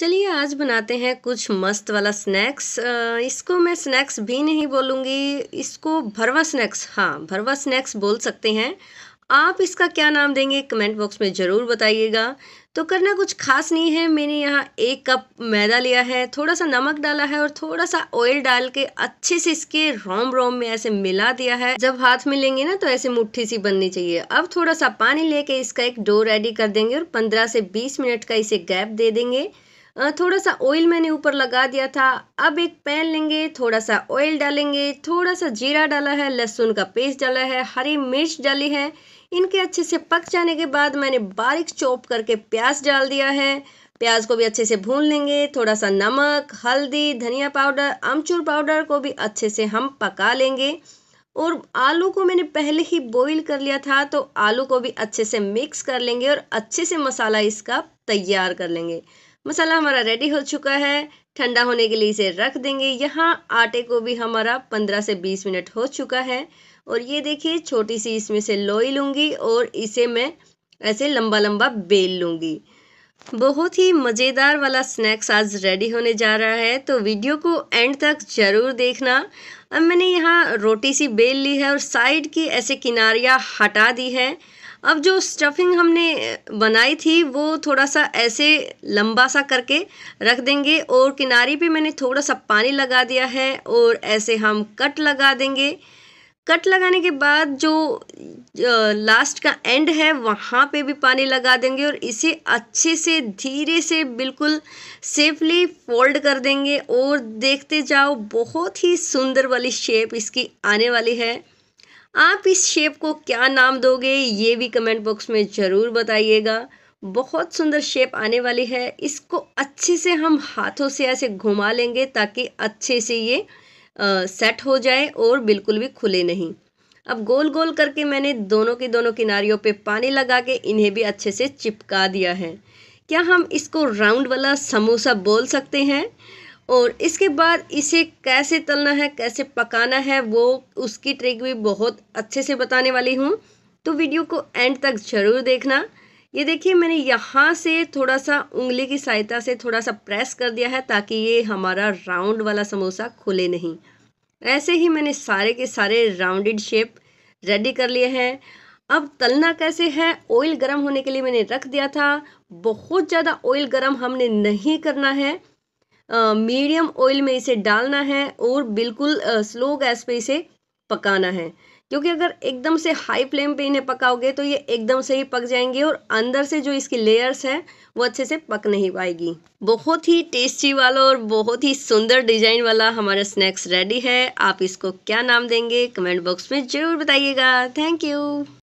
चलिए आज बनाते हैं कुछ मस्त वाला स्नैक्स इसको मैं स्नैक्स भी नहीं बोलूँगी इसको भरवा स्नैक्स हाँ भरवा स्नैक्स बोल सकते हैं आप इसका क्या नाम देंगे कमेंट बॉक्स में ज़रूर बताइएगा तो करना कुछ खास नहीं है मैंने यहाँ एक कप मैदा लिया है थोड़ा सा नमक डाला है और थोड़ा सा ऑयल डाल के अच्छे से इसके रोम रोम में ऐसे मिला दिया है जब हाथ में लेंगे ना तो ऐसे मुट्ठी सी बननी चाहिए अब थोड़ा सा पानी लेके इसका एक डो रेडी कर देंगे और 15 से 20 मिनट का इसे गैप दे देंगे थोड़ा सा ऑयल मैंने ऊपर लगा दिया था अब एक पैन लेंगे थोड़ा सा ऑयल डालेंगे थोड़ा सा जीरा डाला है लहसुन का पेस्ट डाला है हरी मिर्च डाली है इनके अच्छे से पक जाने के बाद मैंने बारीक चॉप करके प्याज डाल दिया है प्याज को भी अच्छे से भून लेंगे थोड़ा सा नमक हल्दी धनिया पाउडर आमचूर पाउडर को भी अच्छे से हम पका लेंगे और आलू को मैंने पहले ही बॉईल कर लिया था तो आलू को भी अच्छे से मिक्स कर लेंगे और अच्छे से मसाला इसका तैयार कर लेंगे मसाला हमारा रेडी हो चुका है ठंडा होने के लिए इसे रख देंगे यहाँ आटे को भी हमारा 15 से 20 मिनट हो चुका है और ये देखिए छोटी सी इसमें से लोई लूँगी और इसे मैं ऐसे लंबा लंबा बेल लूँगी बहुत ही मज़ेदार वाला स्नैक्स आज रेडी होने जा रहा है तो वीडियो को एंड तक ज़रूर देखना अब मैंने यहाँ रोटी सी बेल ली है और साइड की ऐसे किनारियाँ हटा दी है अब जो स्टफिंग हमने बनाई थी वो थोड़ा सा ऐसे लंबा सा करके रख देंगे और किनारे पे मैंने थोड़ा सा पानी लगा दिया है और ऐसे हम कट लगा देंगे कट लगाने के बाद जो लास्ट का एंड है वहाँ पे भी पानी लगा देंगे और इसे अच्छे से धीरे से बिल्कुल सेफली फोल्ड कर देंगे और देखते जाओ बहुत ही सुंदर वाली शेप इसकी आने वाली है आप इस शेप को क्या नाम दोगे ये भी कमेंट बॉक्स में ज़रूर बताइएगा बहुत सुंदर शेप आने वाली है इसको अच्छे से हम हाथों से ऐसे घुमा लेंगे ताकि अच्छे से ये आ, सेट हो जाए और बिल्कुल भी खुले नहीं अब गोल गोल करके मैंने दोनों के दोनों किनारियों पे पानी लगा के इन्हें भी अच्छे से चिपका दिया है क्या हम इसको राउंड वाला समोसा बोल सकते हैं और इसके बाद इसे कैसे तलना है कैसे पकाना है वो उसकी ट्रिक भी बहुत अच्छे से बताने वाली हूँ तो वीडियो को एंड तक ज़रूर देखना ये देखिए मैंने यहाँ से थोड़ा सा उंगली की सहायता से थोड़ा सा प्रेस कर दिया है ताकि ये हमारा राउंड वाला समोसा खुले नहीं ऐसे ही मैंने सारे के सारे राउंडेड शेप रेडी कर लिए हैं अब तलना कैसे है ऑयल गर्म होने के लिए मैंने रख दिया था बहुत ज़्यादा ऑयल गर्म हमने नहीं करना है मीडियम ऑयल में इसे डालना है और बिल्कुल स्लो गैस पे इसे पकाना है क्योंकि अगर एकदम से हाई फ्लेम पे इन्हें पकाओगे तो ये एकदम से ही पक जाएंगे और अंदर से जो इसकी लेयर्स हैं वो अच्छे से पक नहीं पाएगी बहुत ही टेस्टी वाला और बहुत ही सुंदर डिजाइन वाला हमारा स्नैक्स रेडी है आप इसको क्या नाम देंगे कमेंट बॉक्स में ज़रूर बताइएगा थैंक यू